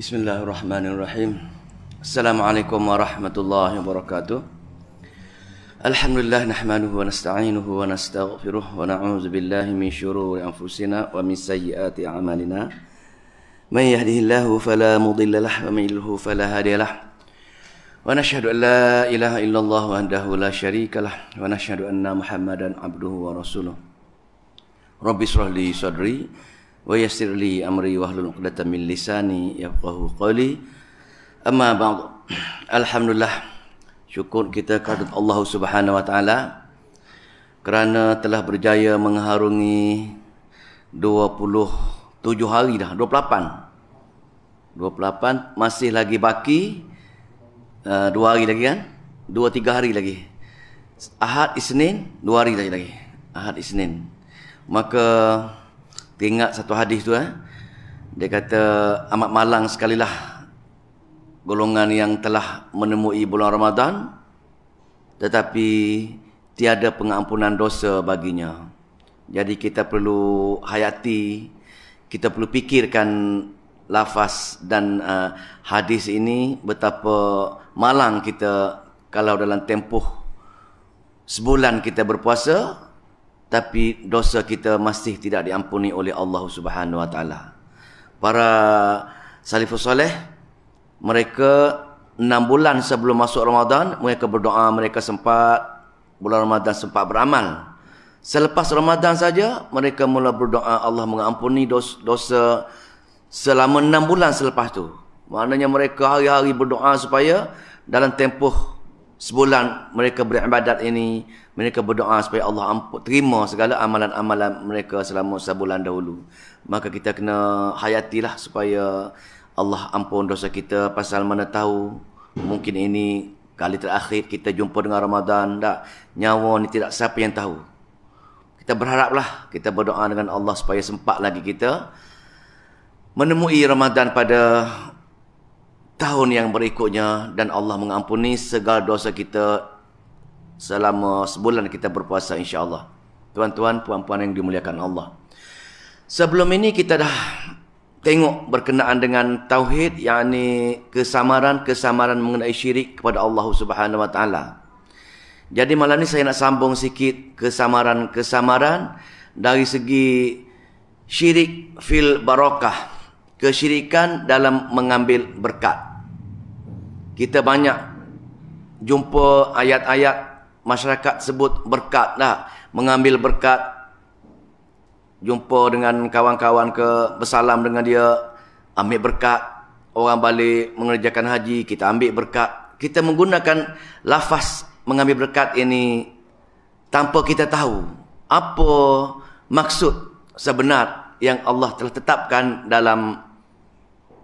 Bismillahirrahmanirrahim. Assalamualaikum warahmatullahi wabarakatuh. Alhamdulillah nahmaduhu wa nasta'inuhu wa nastaghfiruh wa na'udzu billahi min syururi anfusina wa min sayyiati a'malina. Man yahdihillahu fala mudilla lah wa man yudlilhu fala hadiyalah. Wa nashhadu an la ilaha illallah wahdahu la syarikalah wa nashhadu anna Muhammadan abduhu wa rasuluh. Rabbi israh li sadri ويسر لي amri واهلل عقدة من لساني يفقه قولي أما بعد الحمد لله syukur kita kepada Allah Subhanahu Wa Taala kerana telah berjaya mengharungi 27 hari dah 28 28 masih lagi baki uh, eh, 2 hari lagi kan 2 3 hari lagi Ahad Isnin 2 hari lagi lagi Ahad Isnin maka Tengok satu hadis tu eh. Dia kata amat malang sekali lah golongan yang telah menemui bulan Ramadan tetapi tiada pengampunan dosa baginya. Jadi kita perlu hayati, kita perlu fikirkan lafaz dan uh, hadis ini betapa malang kita kalau dalam tempoh sebulan kita berpuasa tapi dosa kita masih tidak diampuni oleh Allah Subhanahu Wa Taala. Para salafus soleh mereka enam bulan sebelum masuk Ramadan mereka berdoa mereka sempat bulan Ramadan sempat beramal. Selepas Ramadan saja mereka mula berdoa Allah mengampuni dosa selama enam bulan selepas tu. Maknanya mereka hari-hari berdoa supaya dalam tempoh sebulan mereka beribadat ini mereka berdoa supaya Allah ampun terima segala amalan-amalan mereka selama sebulan dahulu maka kita kena hayatilah supaya Allah ampun dosa kita pasal mana tahu mungkin ini kali terakhir kita jumpa dengan Ramadan tak nyawa ni tidak siapa yang tahu kita berharaplah kita berdoa dengan Allah supaya sempat lagi kita menemui Ramadan pada tahun yang berikutnya dan Allah mengampuni segala dosa kita selama sebulan kita berpuasa insya-Allah. Tuan-tuan, puan-puan yang dimuliakan Allah. Sebelum ini kita dah tengok berkenaan dengan tauhid yakni kesamaran-kesamaran mengenai syirik kepada Allah Subhanahu Wa Taala. Jadi malam ni saya nak sambung sikit kesamaran-kesamaran dari segi syirik fil barakah, kesyirikan dalam mengambil berkat kita banyak jumpa ayat-ayat masyarakat sebut berkat lah mengambil berkat jumpa dengan kawan-kawan ke bersalam dengan dia ambil berkat orang balik mengerjakan haji kita ambil berkat kita menggunakan lafaz mengambil berkat ini tanpa kita tahu apa maksud sebenar yang Allah telah tetapkan dalam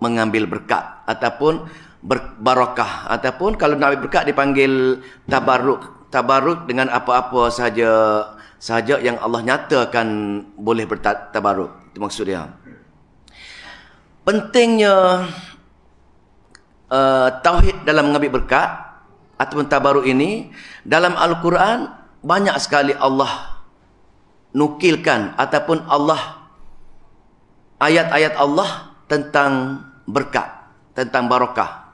mengambil berkat ataupun berbarakah ataupun kalau nak ambil berkat dipanggil tabaruk tabaruk dengan apa-apa saja saja yang Allah nyatakan boleh bertabaruk itu maksud dia pentingnya uh, tauhid dalam mengambil berkat ataupun tabaruk ini dalam al-Quran banyak sekali Allah nukilkan ataupun Allah ayat-ayat Allah tentang berkat tentang barakah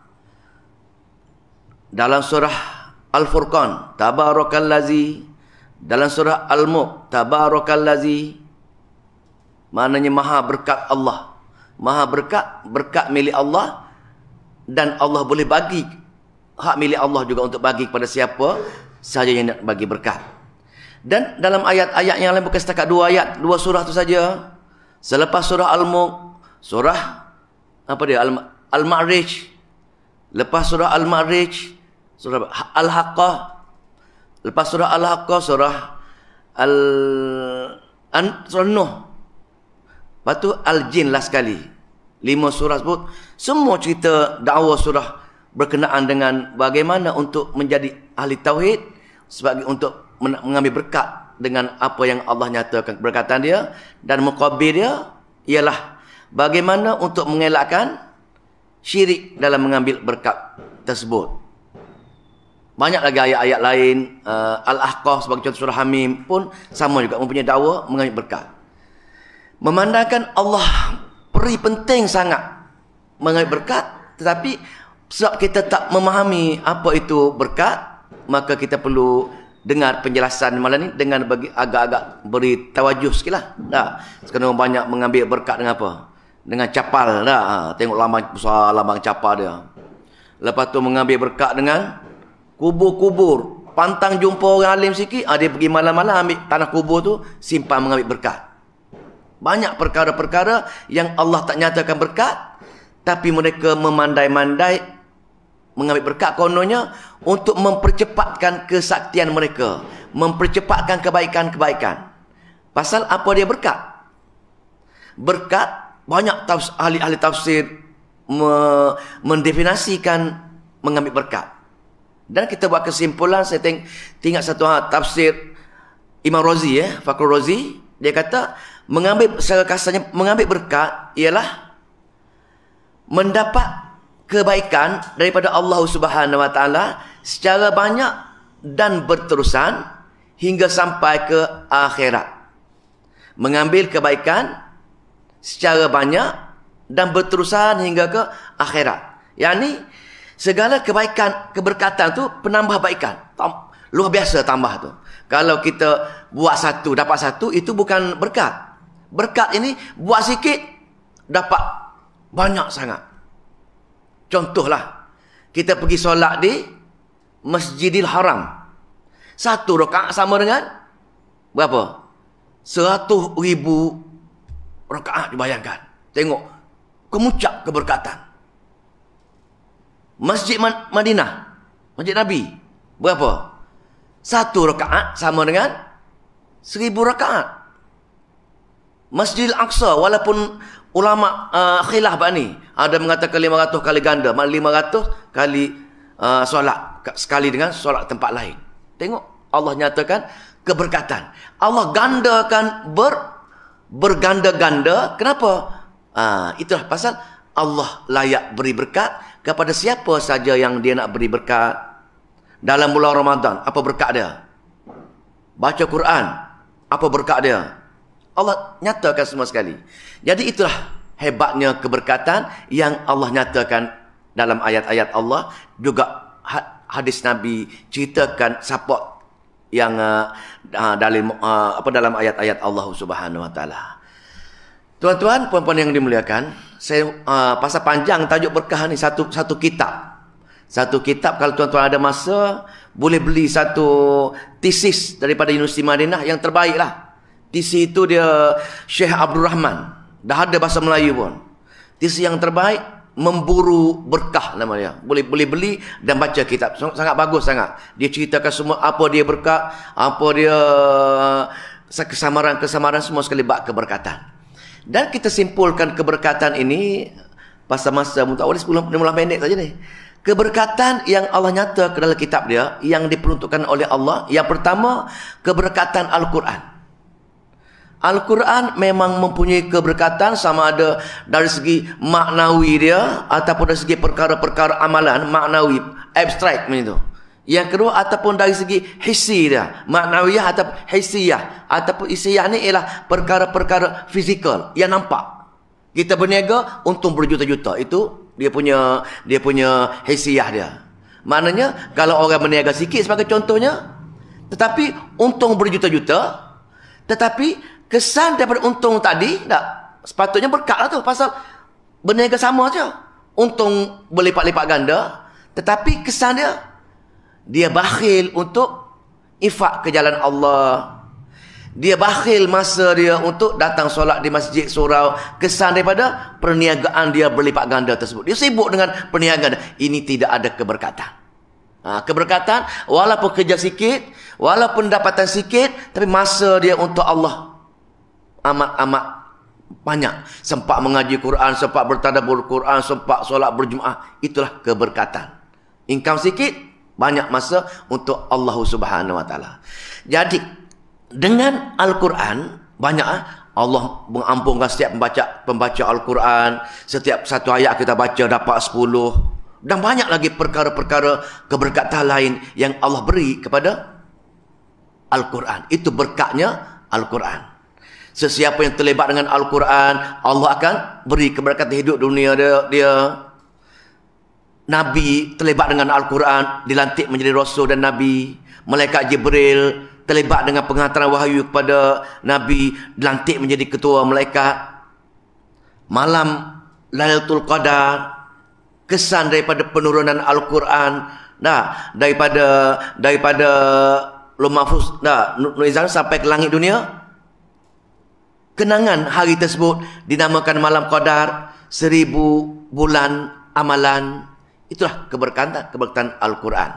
dalam surah Al-Furqan tabarakallazi dalam surah Al-Mulk tabarakallazi maknanya maha berkat Allah maha berkat berkat milik Allah dan Allah boleh bagi hak milik Allah juga untuk bagi kepada siapa sahaja yang nak bagi berkat dan dalam ayat-ayat yang lain bukan setakat dua ayat dua surah tu saja selepas surah Al-Mulk surah apa dia Al-Ma'rij lepas surah Al-Ma'rij surah ha, Al-Haqqah. Lepas surah Al-Haqqah, surah Al An surah Nuh. Lepas tu Al-Jin last sekali. Lima surah sebut. Semua cerita dakwah surah berkenaan dengan bagaimana untuk menjadi ahli tauhid sebagai untuk mengambil berkat dengan apa yang Allah nyatakan berkatan dia dan mukabir dia ialah bagaimana untuk mengelakkan syirik dalam mengambil berkat tersebut. Banyak lagi ayat-ayat lain uh, Al-Ahqaf sebagai contoh surah Hamim pun sama juga mempunyai dakwah mengambil berkat. Memandangkan Allah peri penting sangat mengambil berkat tetapi sebab kita tak memahami apa itu berkat maka kita perlu dengar penjelasan malam ni dengan agak-agak beri tawajuh sikitlah. Dah. Sekarang banyak mengambil berkat dengan apa? Dengan capal dah. Ha, tengok lambang besar lambang capal dia. Lepas tu mengambil berkat dengan kubur-kubur pantang jumpa orang alim sikit ha, dia pergi malam-malam ambil tanah kubur tu simpan mengambil berkat banyak perkara-perkara yang Allah tak nyatakan berkat tapi mereka memandai-mandai mengambil berkat kononnya untuk mempercepatkan kesaktian mereka mempercepatkan kebaikan-kebaikan pasal apa dia berkat berkat banyak tafs, ahli-ahli tafsir me, mendefinasikan mengambil berkat dan kita buat kesimpulan, saya tengok, tengok satu ha, tafsir Imam Rozi eh, Fakul Rozi Dia kata, mengambil secara kasarnya, mengambil berkat ialah mendapat kebaikan daripada Allah Subhanahu Wa Taala secara banyak dan berterusan hingga sampai ke akhirat. Mengambil kebaikan secara banyak dan berterusan hingga ke akhirat. Yang ini, Segala kebaikan, keberkatan tu penambah baikan. Luar biasa tambah tu. Kalau kita buat satu, dapat satu, itu bukan berkat. Berkat ini buat sikit, dapat banyak sangat. Contohlah, kita pergi solat di Masjidil Haram. Satu rakaat sama dengan berapa? Seratus ribu rakaat dibayangkan. Tengok, kemuncak keberkatan. Masjid Madinah. Masjid Nabi. Berapa? Satu rakaat sama dengan seribu rakaat. Masjid al Aqsa walaupun ulama uh, khilaf Pak ni ada mengatakan 500 kali ganda, 500 kali uh, solat sekali dengan solat tempat lain. Tengok Allah nyatakan keberkatan. Allah gandakan ber berganda-ganda. Kenapa? Uh, itulah pasal Allah layak beri berkat kepada siapa saja yang dia nak beri berkat dalam bulan Ramadan apa berkat dia baca Quran apa berkat dia Allah nyatakan semua sekali jadi itulah hebatnya keberkatan yang Allah nyatakan dalam ayat-ayat Allah juga ha- hadis Nabi ceritakan siapa yang uh, uh, dalam uh, apa dalam ayat-ayat Allah Subhanahu wa taala Tuan-tuan, puan-puan yang dimuliakan, saya uh, pasal panjang tajuk berkah ni satu satu kitab. Satu kitab kalau tuan-tuan ada masa boleh beli satu tesis daripada Universiti Madinah yang terbaik lah. Tesis itu dia Syekh Abdul Rahman. Dah ada bahasa Melayu pun. Tesis yang terbaik memburu berkah nama dia. Boleh boleh beli dan baca kitab. Sangat, sangat bagus sangat. Dia ceritakan semua apa dia berkah, apa dia kesamaran-kesamaran semua sekali bab keberkatan. Dan kita simpulkan keberkatan ini pasal masa mutawali 10 mula pendek saja ni. Keberkatan yang Allah nyata ke dalam kitab dia yang diperuntukkan oleh Allah yang pertama keberkatan Al-Quran. Al-Quran memang mempunyai keberkatan sama ada dari segi maknawi dia ataupun dari segi perkara-perkara amalan maknawi abstrak macam yang kedua ataupun dari segi hissi dia, maknawiyah atau hissiyah ataupun isiyah ni ialah perkara-perkara fizikal yang nampak. Kita berniaga untung berjuta-juta itu dia punya dia punya hissiyah dia. Maknanya kalau orang berniaga sikit sebagai contohnya tetapi untung berjuta-juta tetapi kesan daripada untung tadi tak sepatutnya berkat lah tu pasal berniaga sama saja untung berlipat-lipat ganda tetapi kesan dia dia bakhil untuk ifak ke jalan Allah dia bakhil masa dia untuk datang solat di masjid surau kesan daripada perniagaan dia berlipat ganda tersebut dia sibuk dengan perniagaan ini tidak ada keberkatan ha, keberkatan walaupun kerja sikit walaupun pendapatan sikit tapi masa dia untuk Allah amat-amat banyak sempat mengaji Quran sempat bertadabur Quran sempat solat berjumaah itulah keberkatan income sikit banyak masa untuk Allah Subhanahu wa taala. Jadi dengan Al-Quran banyak ah, Allah mengampunkan setiap pembaca pembaca Al-Quran, setiap satu ayat kita baca dapat sepuluh. dan banyak lagi perkara-perkara keberkatan lain yang Allah beri kepada Al-Quran. Itu berkatnya Al-Quran. Sesiapa yang terlibat dengan Al-Quran, Allah akan beri keberkatan hidup dunia dia, dia Nabi terlibat dengan Al-Quran, dilantik menjadi Rasul dan Nabi. Malaikat Jibril terlibat dengan penghantaran wahyu kepada Nabi, dilantik menjadi ketua malaikat. Malam Lailatul Qadar, kesan daripada penurunan Al-Quran, Nah, daripada daripada Lumafus, nah, Nuizan sampai ke langit dunia. Kenangan hari tersebut dinamakan Malam Qadar, seribu bulan amalan. Itulah keberkatan keberkatan Al-Quran.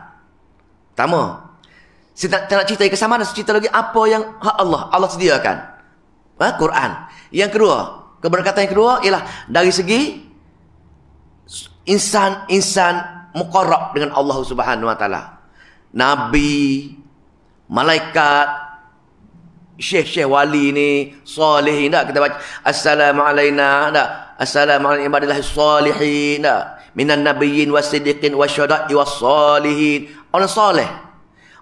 Pertama, saya tak, tak nak cerita kesamaan, saya cerita lagi apa yang Allah, Allah sediakan. al ha? Quran. Yang kedua, keberkatan yang kedua ialah dari segi insan-insan muqarrab dengan Allah Subhanahu Wa Taala. Nabi, malaikat, syekh-syekh wali ni, salih, tak kita baca. Assalamualaikum, tak. Assalamualaikum, ibadillahi salihin, tak minan nabiyyin wasiddiqin wasyuhada'i wassalihin orang soleh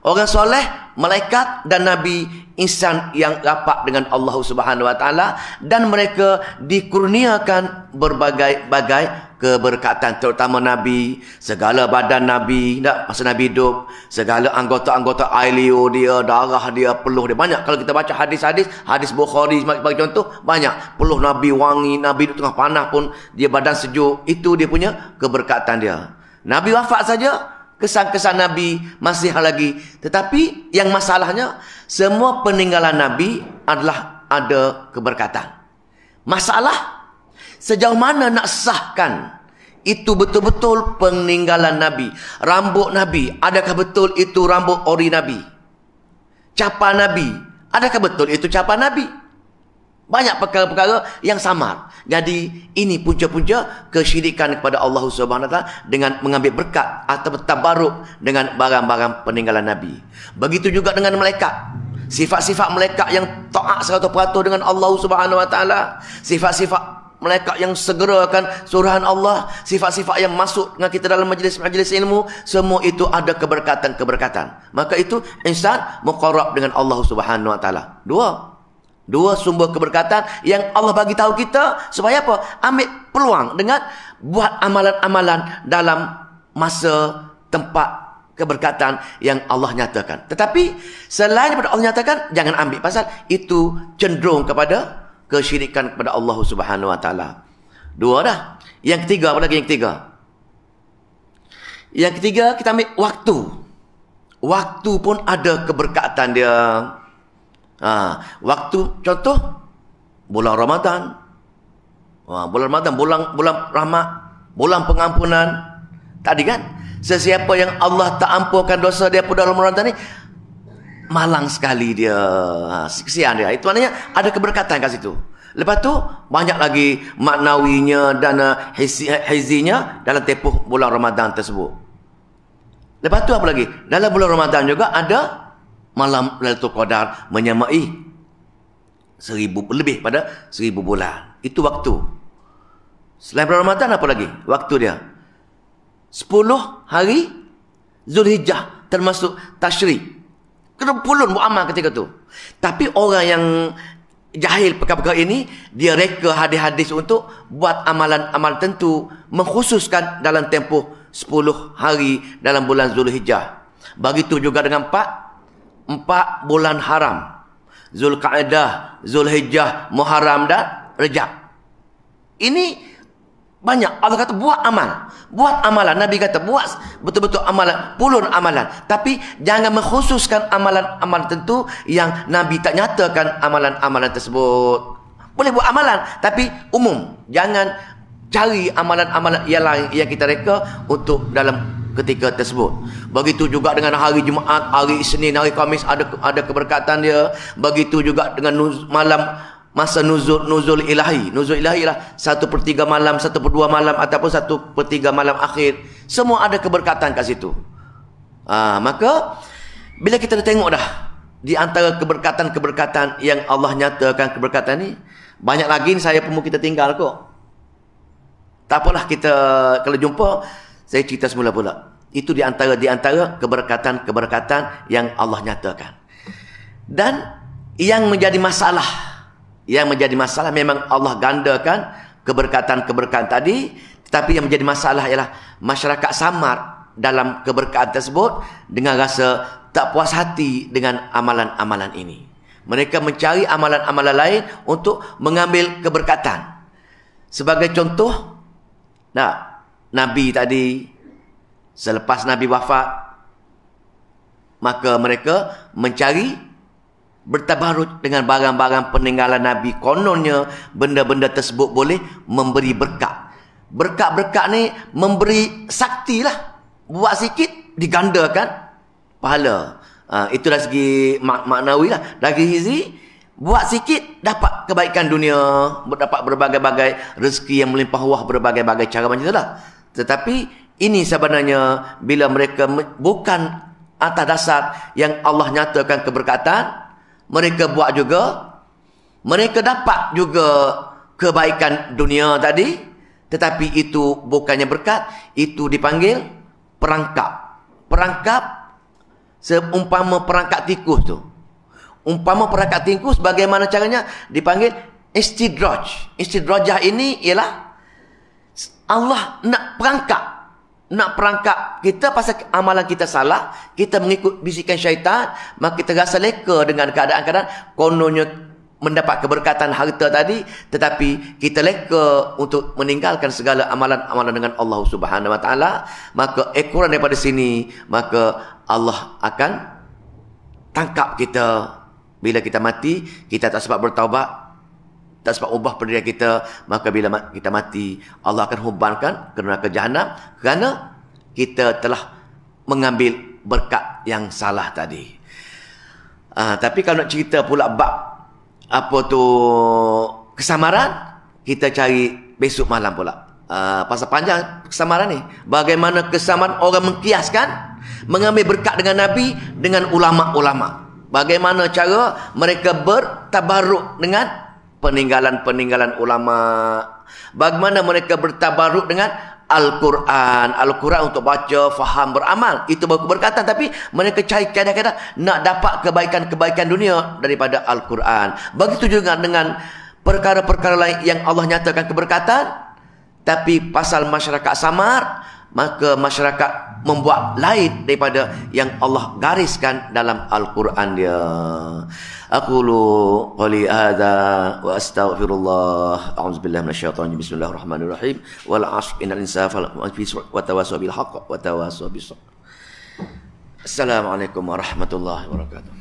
orang soleh malaikat dan nabi insan yang rapat dengan Allah Subhanahu wa taala dan mereka dikurniakan berbagai-bagai keberkatan terutama Nabi, segala badan Nabi, tak? masa Nabi hidup, segala anggota-anggota ailio dia, darah dia, peluh dia, banyak. Kalau kita baca hadis-hadis, hadis Bukhari sebagai contoh, banyak. Peluh Nabi wangi, Nabi duduk tengah panah pun, dia badan sejuk, itu dia punya keberkatan dia. Nabi wafat saja, kesan-kesan Nabi masih lagi. Tetapi yang masalahnya, semua peninggalan Nabi adalah ada keberkatan. Masalah sejauh mana nak sahkan itu betul-betul peninggalan Nabi. Rambut Nabi, adakah betul itu rambut ori Nabi? Capa Nabi, adakah betul itu capa Nabi? Banyak perkara-perkara yang samar. Jadi ini punca-punca kesyirikan kepada Allah SWT dengan mengambil berkat atau tabaruk dengan barang-barang peninggalan Nabi. Begitu juga dengan malaikat. Sifat-sifat malaikat yang taat 100% dengan Allah SWT. Sifat-sifat malaikat yang segera akan suruhan Allah, sifat-sifat yang masuk dengan kita dalam majlis-majlis ilmu, semua itu ada keberkatan-keberkatan. Maka itu insan muqarrab dengan Allah Subhanahu Wa Taala. Dua. Dua sumber keberkatan yang Allah bagi tahu kita supaya apa? Ambil peluang dengan buat amalan-amalan dalam masa tempat keberkatan yang Allah nyatakan. Tetapi selain daripada Allah nyatakan, jangan ambil pasal itu cenderung kepada kesyirikan kepada Allah Subhanahu Wa Taala. Dua dah. Yang ketiga apa lagi yang ketiga? Yang ketiga kita ambil waktu. Waktu pun ada keberkatan dia. Ha, waktu contoh bulan Ramadan. Ha, bulan Ramadan, bulan bulan rahmat, bulan pengampunan. Tadi kan? Sesiapa yang Allah tak ampunkan dosa dia pada dalam Ramadan ni, malang sekali dia. Ha, kesian dia. Itu maknanya ada keberkatan kat situ. Lepas tu banyak lagi maknawinya dan hizinya eh, eh, dalam tempoh bulan Ramadan tersebut. Lepas tu apa lagi? Dalam bulan Ramadan juga ada malam Lailatul Qadar menyamai seribu lebih pada seribu bulan. Itu waktu. Selain bulan Ramadan apa lagi? Waktu dia. Sepuluh hari Zulhijjah termasuk tashri. Kena pulun buat amal ketika tu. Tapi orang yang jahil perkara-perkara ini, dia reka hadis-hadis untuk buat amalan-amalan tentu, mengkhususkan dalam tempoh 10 hari dalam bulan Zulhijjah. Begitu juga dengan 4, 4 bulan haram. Zulkaedah, Zulhijjah, Muharram dan Rejab. Ini banyak. Allah kata buat amal. Buat amalan. Nabi kata buat betul-betul amalan. Puluhan amalan. Tapi jangan mengkhususkan amalan-amalan tentu yang Nabi tak nyatakan amalan-amalan tersebut. Boleh buat amalan. Tapi umum. Jangan cari amalan-amalan yang lain yang kita reka untuk dalam ketika tersebut. Begitu juga dengan hari Jumaat, hari Isnin, hari Kamis ada ada keberkatan dia. Begitu juga dengan malam masa nuzul nuzul ilahi nuzul ilahi lah satu per tiga malam satu per dua malam ataupun satu per tiga malam akhir semua ada keberkatan kat situ ha, maka bila kita dah tengok dah di antara keberkatan-keberkatan yang Allah nyatakan keberkatan ni banyak lagi ni saya pun kita tinggal kok tak apalah kita kalau jumpa saya cerita semula pula itu di antara di antara keberkatan-keberkatan yang Allah nyatakan dan yang menjadi masalah yang menjadi masalah memang Allah gandakan keberkatan-keberkatan tadi tetapi yang menjadi masalah ialah masyarakat samar dalam keberkatan tersebut dengan rasa tak puas hati dengan amalan-amalan ini mereka mencari amalan-amalan lain untuk mengambil keberkatan sebagai contoh nah nabi tadi selepas nabi wafat maka mereka mencari bertabarut dengan barang-barang peninggalan Nabi. Kononnya benda-benda tersebut boleh memberi berkat. Berkat-berkat ni memberi sakti lah. Buat sikit digandakan pahala. Ha, itu dari segi mak maknawi lah. Dari segi buat sikit dapat kebaikan dunia. Dapat berbagai-bagai rezeki yang melimpah wah berbagai-bagai cara macam lah Tetapi ini sebenarnya bila mereka bukan atas dasar yang Allah nyatakan keberkatan, mereka buat juga mereka dapat juga kebaikan dunia tadi tetapi itu bukannya berkat itu dipanggil perangkap perangkap seumpama perangkap tikus tu umpama perangkap tikus bagaimana caranya dipanggil istidraj istidrajah ini ialah Allah nak perangkap nak perangkap kita pasal amalan kita salah, kita mengikut bisikan syaitan, maka kita rasa leka dengan keadaan-keadaan kononnya mendapat keberkatan harta tadi tetapi kita leka untuk meninggalkan segala amalan-amalan dengan Allah Subhanahu Wa Taala maka ekoran daripada sini maka Allah akan tangkap kita bila kita mati kita tak sempat bertaubat tak sebab ubah pendirian kita, maka bila kita mati, Allah akan hubankan ke neraka jahanam kerana kita telah mengambil berkat yang salah tadi. Uh, tapi kalau nak cerita pula bab apa tu kesamaran, kita cari besok malam pula. Uh, pasal panjang kesamaran ni bagaimana kesamaran orang mengkiaskan mengambil berkat dengan Nabi dengan ulama-ulama bagaimana cara mereka bertabaruk dengan peninggalan-peninggalan ulama. Bagaimana mereka bertabaruk dengan Al-Quran. Al-Quran untuk baca, faham, beramal. Itu baru berkatan. Tapi mereka cari kadang-kadang nak dapat kebaikan-kebaikan dunia daripada Al-Quran. Begitu juga dengan perkara-perkara lain yang Allah nyatakan keberkatan. Tapi pasal masyarakat samar, maka masyarakat membuat lain daripada yang Allah gariskan dalam Al-Quran dia. Aku lu qali hadza wa astaghfirullah. A'udzu billahi minasy syaithanir Bismillahirrahmanirrahim. Wal 'ashr innal insana fal fisr wa tawassaw bil haqq wa tawassaw bis Assalamualaikum warahmatullahi wabarakatuh.